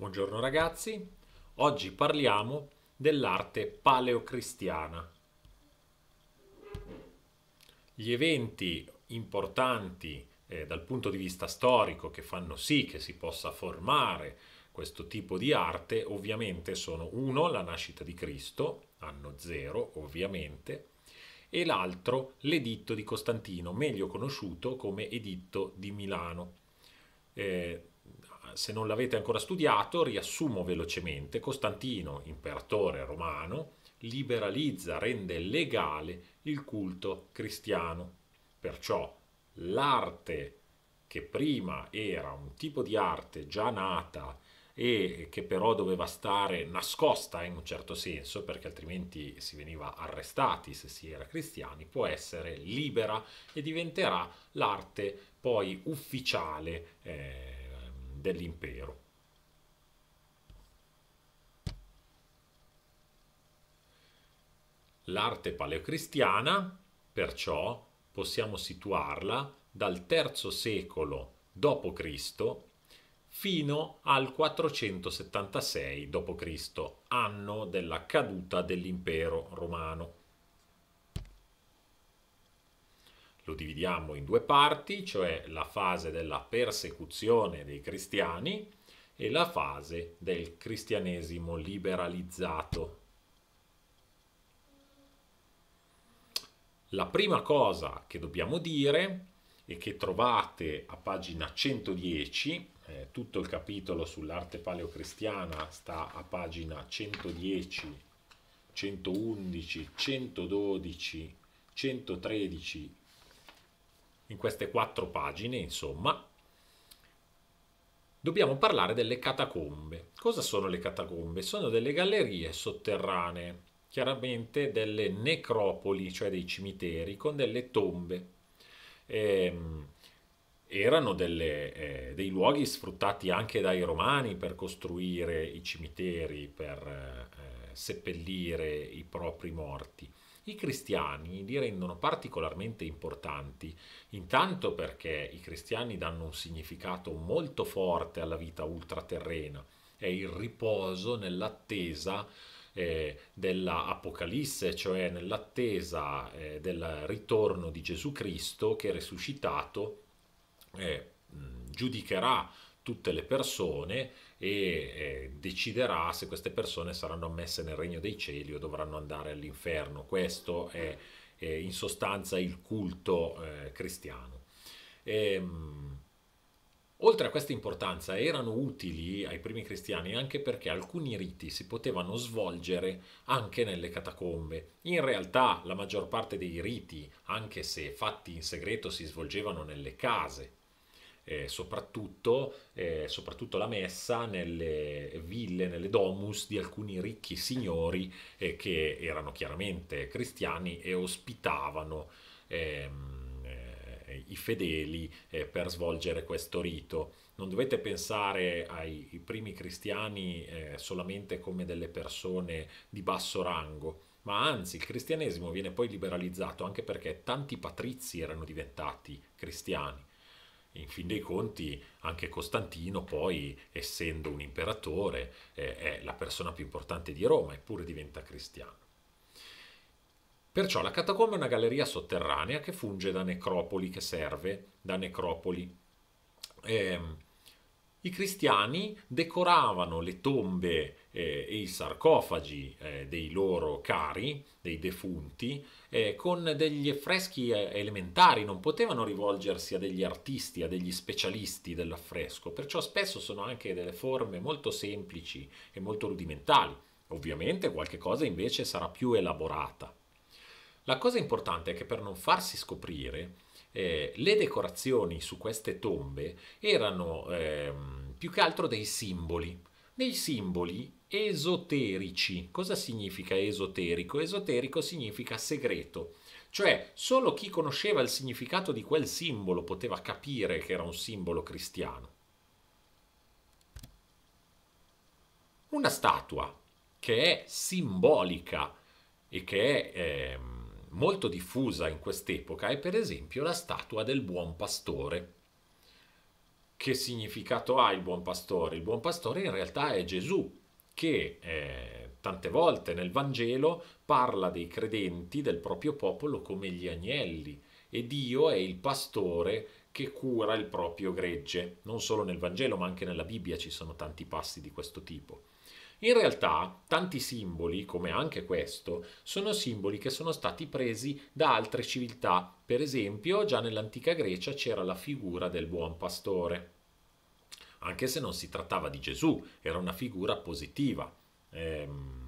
Buongiorno ragazzi, oggi parliamo dell'arte paleocristiana. Gli eventi importanti eh, dal punto di vista storico che fanno sì che si possa formare questo tipo di arte ovviamente sono uno la nascita di Cristo, anno zero ovviamente, e l'altro l'editto di Costantino, meglio conosciuto come editto di Milano. Eh, se non l'avete ancora studiato, riassumo velocemente. Costantino, imperatore romano, liberalizza, rende legale il culto cristiano. Perciò l'arte che prima era un tipo di arte già nata e che però doveva stare nascosta in un certo senso, perché altrimenti si veniva arrestati se si era cristiani, può essere libera e diventerà l'arte poi ufficiale. Eh, dell'impero. L'arte paleocristiana, perciò, possiamo situarla dal III secolo d.C. fino al 476 d.C., anno della caduta dell'impero romano. lo dividiamo in due parti, cioè la fase della persecuzione dei cristiani e la fase del cristianesimo liberalizzato. La prima cosa che dobbiamo dire e che trovate a pagina 110, eh, tutto il capitolo sull'arte paleocristiana sta a pagina 110, 111, 112, 113 in queste quattro pagine, insomma, dobbiamo parlare delle catacombe. Cosa sono le catacombe? Sono delle gallerie sotterranee, chiaramente delle necropoli, cioè dei cimiteri, con delle tombe. Eh, erano delle, eh, dei luoghi sfruttati anche dai romani per costruire i cimiteri, per eh, seppellire i propri morti. I cristiani li rendono particolarmente importanti, intanto perché i cristiani danno un significato molto forte alla vita ultraterrena, è il riposo nell'attesa eh, dell'Apocalisse, cioè nell'attesa eh, del ritorno di Gesù Cristo che risuscitato eh, giudicherà tutte le persone e eh, deciderà se queste persone saranno ammesse nel regno dei cieli o dovranno andare all'inferno. Questo è, è in sostanza il culto eh, cristiano. E, ehm, Oltre a questa importanza erano utili ai primi cristiani anche perché alcuni riti si potevano svolgere anche nelle catacombe. In realtà la maggior parte dei riti, anche se fatti in segreto, si svolgevano nelle case eh, soprattutto, eh, soprattutto, la messa nelle ville, nelle domus di alcuni ricchi signori eh, che erano chiaramente cristiani e ospitavano ehm, eh, i fedeli eh, per svolgere questo rito. Non dovete pensare ai primi cristiani eh, solamente come delle persone di basso rango, ma anzi il cristianesimo viene poi liberalizzato anche perché tanti patrizi erano diventati cristiani in fin dei conti anche Costantino poi, essendo un imperatore, eh, è la persona più importante di Roma, eppure diventa cristiano. Perciò la catacomba è una galleria sotterranea che funge da necropoli, che serve da necropoli. Ehm, i cristiani decoravano le tombe eh, e i sarcofagi eh, dei loro cari, dei defunti, eh, con degli affreschi eh, elementari, non potevano rivolgersi a degli artisti, a degli specialisti dell'affresco, perciò spesso sono anche delle forme molto semplici e molto rudimentali. Ovviamente qualche cosa invece sarà più elaborata. La cosa importante è che per non farsi scoprire, eh, le decorazioni su queste tombe erano ehm, più che altro dei simboli, dei simboli esoterici. Cosa significa esoterico? Esoterico significa segreto. Cioè, solo chi conosceva il significato di quel simbolo poteva capire che era un simbolo cristiano. Una statua che è simbolica e che è... Ehm, molto diffusa in quest'epoca è per esempio la statua del buon pastore. Che significato ha il buon pastore? Il buon pastore in realtà è Gesù che eh, tante volte nel Vangelo parla dei credenti del proprio popolo come gli agnelli e Dio è il pastore che cura il proprio gregge. Non solo nel Vangelo ma anche nella Bibbia ci sono tanti passi di questo tipo. In realtà tanti simboli, come anche questo, sono simboli che sono stati presi da altre civiltà. Per esempio già nell'antica Grecia c'era la figura del buon pastore, anche se non si trattava di Gesù, era una figura positiva. Ehm,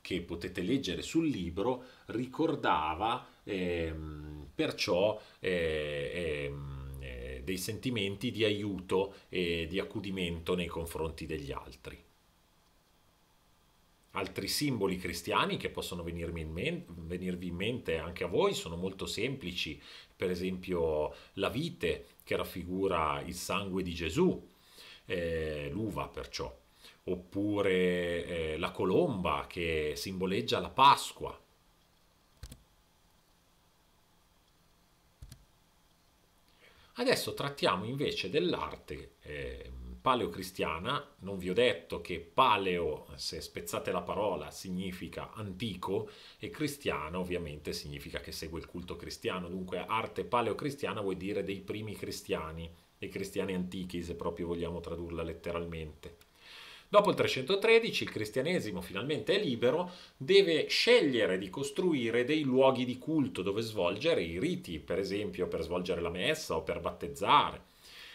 che potete leggere sul libro ricordava ehm, perciò eh, ehm, eh, dei sentimenti di aiuto e di accudimento nei confronti degli altri. Altri simboli cristiani che possono venirvi in, men- venirvi in mente anche a voi sono molto semplici, per esempio la vite che raffigura il sangue di Gesù, eh, l'uva perciò, oppure eh, la colomba che simboleggia la Pasqua, Adesso trattiamo invece dell'arte eh, paleocristiana, non vi ho detto che paleo, se spezzate la parola, significa antico e cristiano ovviamente significa che segue il culto cristiano, dunque arte paleocristiana vuol dire dei primi cristiani, dei cristiani antichi se proprio vogliamo tradurla letteralmente. Dopo il 313 il cristianesimo finalmente è libero, deve scegliere di costruire dei luoghi di culto dove svolgere i riti, per esempio per svolgere la messa o per battezzare.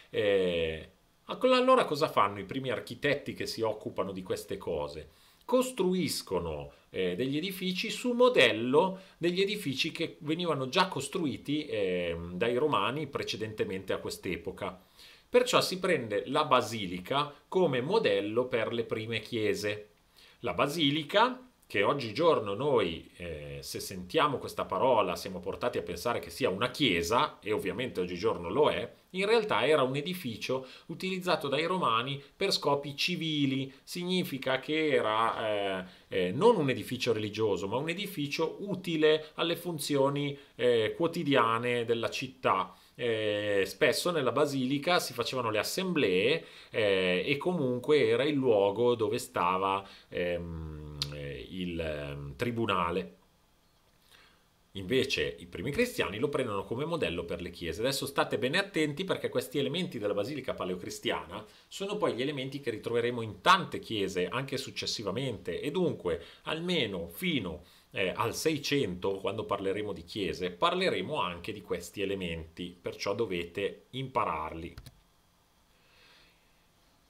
Eh, allora cosa fanno i primi architetti che si occupano di queste cose? Costruiscono eh, degli edifici su modello degli edifici che venivano già costruiti eh, dai romani precedentemente a quest'epoca. Perciò si prende la basilica come modello per le prime chiese. La basilica che oggigiorno noi, eh, se sentiamo questa parola, siamo portati a pensare che sia una chiesa, e ovviamente oggigiorno lo è, in realtà era un edificio utilizzato dai romani per scopi civili, significa che era eh, eh, non un edificio religioso, ma un edificio utile alle funzioni eh, quotidiane della città. Eh, spesso nella basilica si facevano le assemblee eh, e comunque era il luogo dove stava ehm, il ehm, tribunale. Invece i primi cristiani lo prendono come modello per le chiese. Adesso state bene attenti perché questi elementi della basilica paleocristiana sono poi gli elementi che ritroveremo in tante chiese anche successivamente e dunque almeno fino eh, al 600, quando parleremo di chiese, parleremo anche di questi elementi, perciò dovete impararli.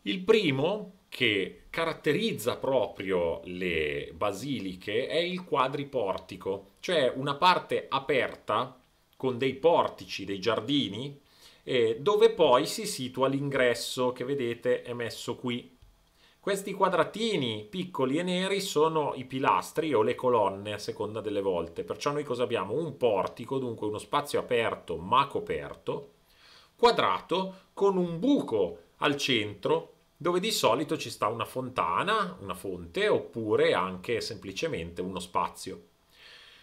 Il primo che caratterizza proprio le basiliche è il quadriportico, cioè una parte aperta con dei portici, dei giardini, eh, dove poi si situa l'ingresso che vedete è messo qui. Questi quadratini piccoli e neri sono i pilastri o le colonne a seconda delle volte, perciò noi cosa abbiamo? Un portico, dunque uno spazio aperto ma coperto, quadrato con un buco al centro dove di solito ci sta una fontana, una fonte oppure anche semplicemente uno spazio.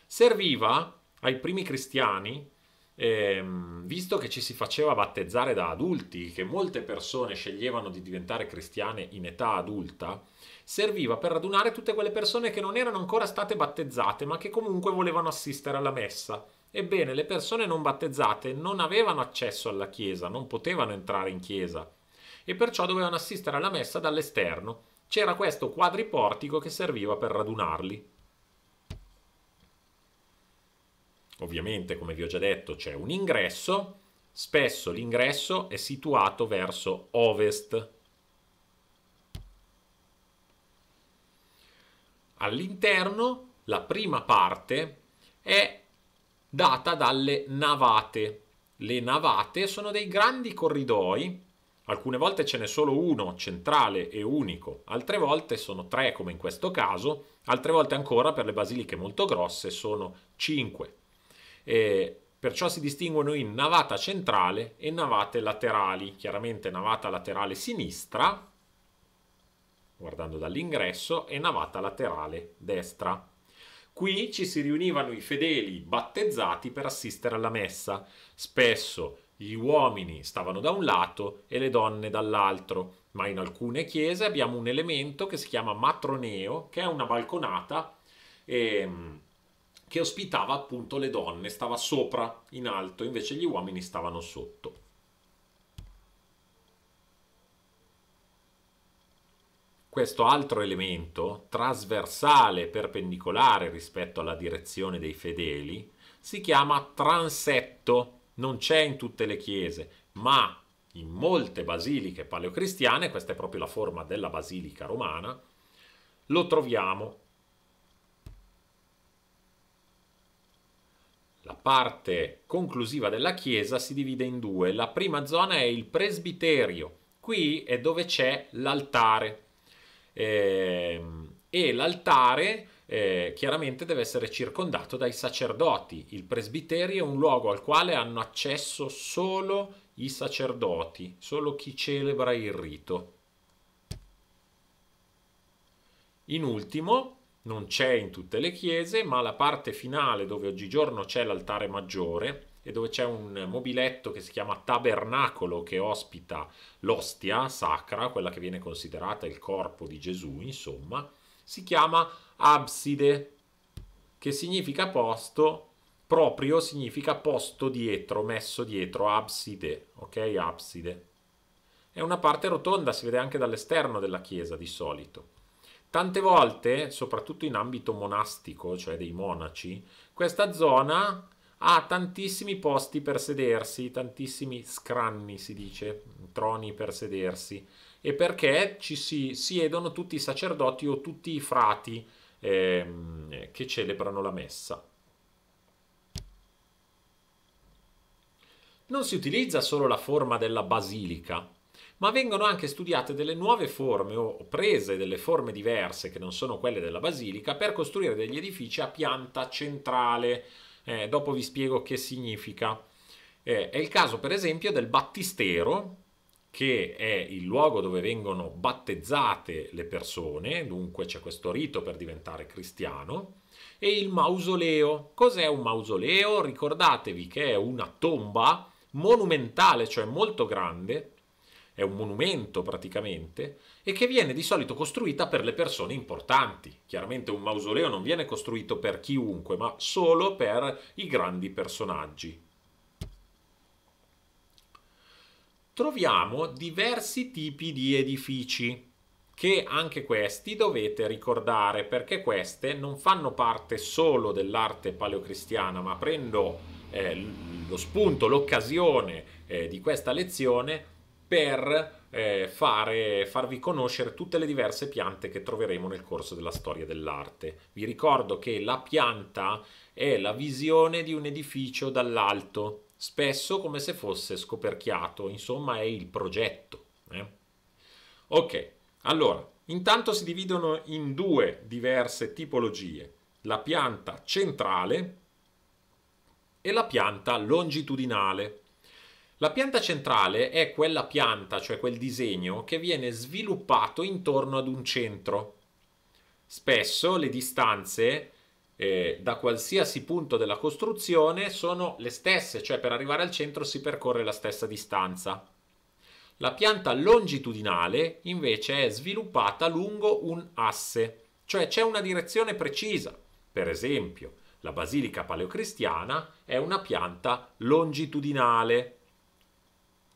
Serviva ai primi cristiani, ehm, visto che ci si faceva battezzare da adulti, che molte persone sceglievano di diventare cristiane in età adulta, serviva per radunare tutte quelle persone che non erano ancora state battezzate, ma che comunque volevano assistere alla messa. Ebbene, le persone non battezzate non avevano accesso alla chiesa, non potevano entrare in chiesa e perciò dovevano assistere alla messa dall'esterno. C'era questo quadriportico che serviva per radunarli. Ovviamente, come vi ho già detto, c'è un ingresso, spesso l'ingresso è situato verso ovest. All'interno la prima parte è data dalle navate. Le navate sono dei grandi corridoi Alcune volte ce n'è solo uno, centrale e unico, altre volte sono tre come in questo caso, altre volte ancora per le basiliche molto grosse sono cinque. E perciò si distinguono in navata centrale e navate laterali, chiaramente navata laterale sinistra, guardando dall'ingresso, e navata laterale destra. Qui ci si riunivano i fedeli battezzati per assistere alla messa, spesso gli uomini stavano da un lato e le donne dall'altro, ma in alcune chiese abbiamo un elemento che si chiama matroneo, che è una balconata ehm, che ospitava appunto le donne, stava sopra in alto, invece gli uomini stavano sotto. Questo altro elemento, trasversale perpendicolare rispetto alla direzione dei fedeli, si chiama transetto non c'è in tutte le chiese, ma in molte basiliche paleocristiane, questa è proprio la forma della basilica romana, lo troviamo. La parte conclusiva della chiesa si divide in due. La prima zona è il presbiterio, qui è dove c'è l'altare. e, ehm, e l'altare eh, chiaramente deve essere circondato dai sacerdoti. Il presbiterio è un luogo al quale hanno accesso solo i sacerdoti, solo chi celebra il rito. In ultimo, non c'è in tutte le chiese, ma la parte finale dove oggigiorno c'è l'altare maggiore e dove c'è un mobiletto che si chiama tabernacolo che ospita l'ostia sacra, quella che viene considerata il corpo di Gesù, insomma, si chiama tabernacolo abside, che significa posto, proprio significa posto dietro, messo dietro, abside, ok? Abside. È una parte rotonda, si vede anche dall'esterno della chiesa di solito. Tante volte, soprattutto in ambito monastico, cioè dei monaci, questa zona ha tantissimi posti per sedersi, tantissimi scranni si dice, troni per sedersi, e perché ci si siedono tutti i sacerdoti o tutti i frati ehm, che celebrano la messa. Non si utilizza solo la forma della basilica, ma vengono anche studiate delle nuove forme o prese delle forme diverse che non sono quelle della basilica per costruire degli edifici a pianta centrale. Eh, dopo vi spiego che significa. Eh, è il caso per esempio del battistero che è il luogo dove vengono battezzate le persone, dunque c'è questo rito per diventare cristiano, e il mausoleo. Cos'è un mausoleo? Ricordatevi che è una tomba monumentale, cioè molto grande, è un monumento praticamente, e che viene di solito costruita per le persone importanti. Chiaramente un mausoleo non viene costruito per chiunque, ma solo per i grandi personaggi. troviamo diversi tipi di edifici che anche questi dovete ricordare perché queste non fanno parte solo dell'arte paleocristiana ma prendo eh, lo spunto, l'occasione eh, di questa lezione per eh, fare, farvi conoscere tutte le diverse piante che troveremo nel corso della storia dell'arte. Vi ricordo che la pianta è la visione di un edificio dall'alto spesso come se fosse scoperchiato, insomma è il progetto. Eh? Ok, allora, intanto si dividono in due diverse tipologie, la pianta centrale e la pianta longitudinale. La pianta centrale è quella pianta, cioè quel disegno, che viene sviluppato intorno ad un centro. Spesso le distanze eh, da qualsiasi punto della costruzione sono le stesse, cioè per arrivare al centro si percorre la stessa distanza. La pianta longitudinale invece è sviluppata lungo un asse, cioè c'è una direzione precisa. Per esempio, la basilica paleocristiana è una pianta longitudinale,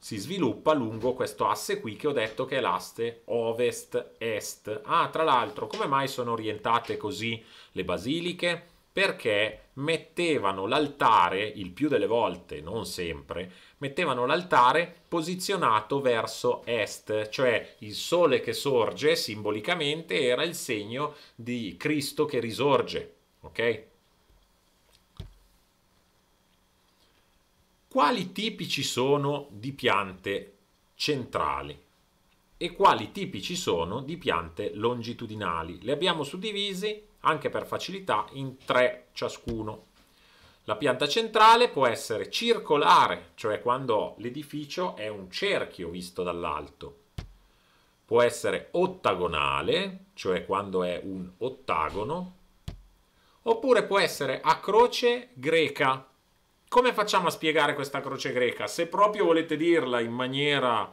si sviluppa lungo questo asse qui che ho detto che è l'asse ovest-est. Ah, tra l'altro, come mai sono orientate così le basiliche? Perché mettevano l'altare, il più delle volte, non sempre, mettevano l'altare posizionato verso est, cioè il sole che sorge simbolicamente era il segno di Cristo che risorge, ok? quali tipi ci sono di piante centrali e quali tipi ci sono di piante longitudinali. Le abbiamo suddivisi anche per facilità in tre ciascuno. La pianta centrale può essere circolare, cioè quando l'edificio è un cerchio visto dall'alto. Può essere ottagonale, cioè quando è un ottagono. Oppure può essere a croce greca, come facciamo a spiegare questa croce greca? Se proprio volete dirla in maniera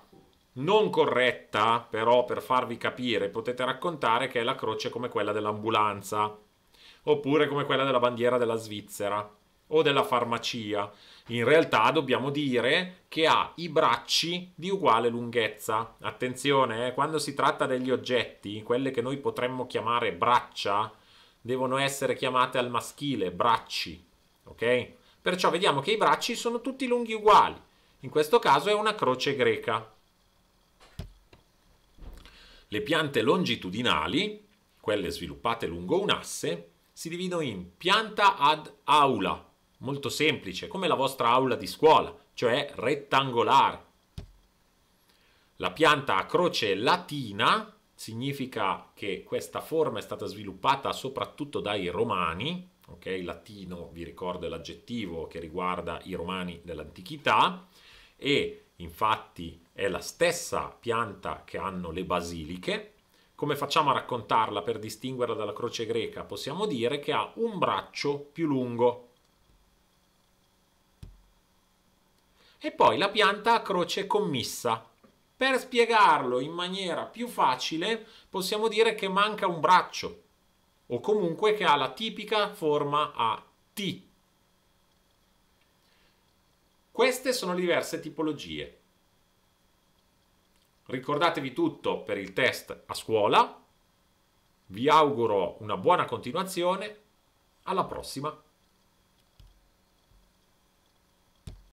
non corretta, però per farvi capire, potete raccontare che è la croce come quella dell'ambulanza, oppure come quella della bandiera della Svizzera o della farmacia. In realtà dobbiamo dire che ha i bracci di uguale lunghezza. Attenzione, eh, quando si tratta degli oggetti, quelle che noi potremmo chiamare braccia, devono essere chiamate al maschile bracci, ok? Perciò vediamo che i bracci sono tutti lunghi uguali. In questo caso è una croce greca. Le piante longitudinali, quelle sviluppate lungo un asse, si dividono in pianta ad aula, molto semplice, come la vostra aula di scuola, cioè rettangolare. La pianta a croce latina significa che questa forma è stata sviluppata soprattutto dai romani ok? latino vi ricordo è l'aggettivo che riguarda i romani dell'antichità e infatti è la stessa pianta che hanno le basiliche. Come facciamo a raccontarla per distinguerla dalla croce greca? Possiamo dire che ha un braccio più lungo. E poi la pianta a croce commissa. Per spiegarlo in maniera più facile possiamo dire che manca un braccio, o comunque che ha la tipica forma a T. Queste sono le diverse tipologie. Ricordatevi tutto per il test a scuola. Vi auguro una buona continuazione. Alla prossima!